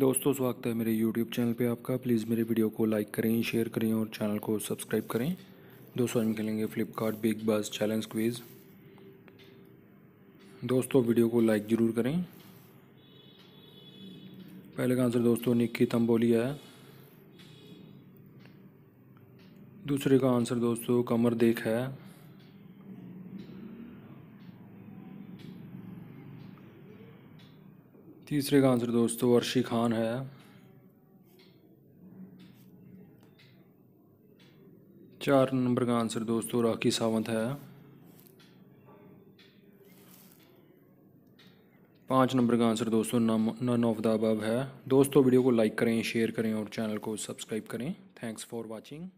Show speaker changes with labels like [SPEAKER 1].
[SPEAKER 1] दोस्तों स्वागत है मेरे YouTube चैनल पे आपका प्लीज़ मेरे वीडियो को लाइक करें शेयर करें और चैनल को सब्सक्राइब करें दोस्तों हम खेलेंगे Flipkart big boss challenge quiz दोस्तों वीडियो को लाइक ज़रूर करें पहले का आंसर दोस्तों निक्की तंबोली है दूसरे का आंसर दोस्तों कमर देख है तीसरे का आंसर दोस्तों वर्षी खान है चार नंबर का आंसर दोस्तों राखी सावंत है पाँच नंबर का आंसर दोस्तों नम नन ऑफ द अबव है दोस्तों वीडियो को लाइक करें शेयर करें और चैनल को सब्सक्राइब करें थैंक्स फॉर वाचिंग